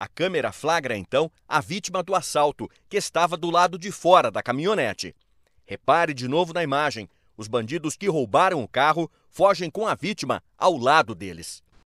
A câmera flagra então a vítima do assalto, que estava do lado de fora da caminhonete. Repare de novo na imagem: os bandidos que roubaram o carro fogem com a vítima ao lado deles.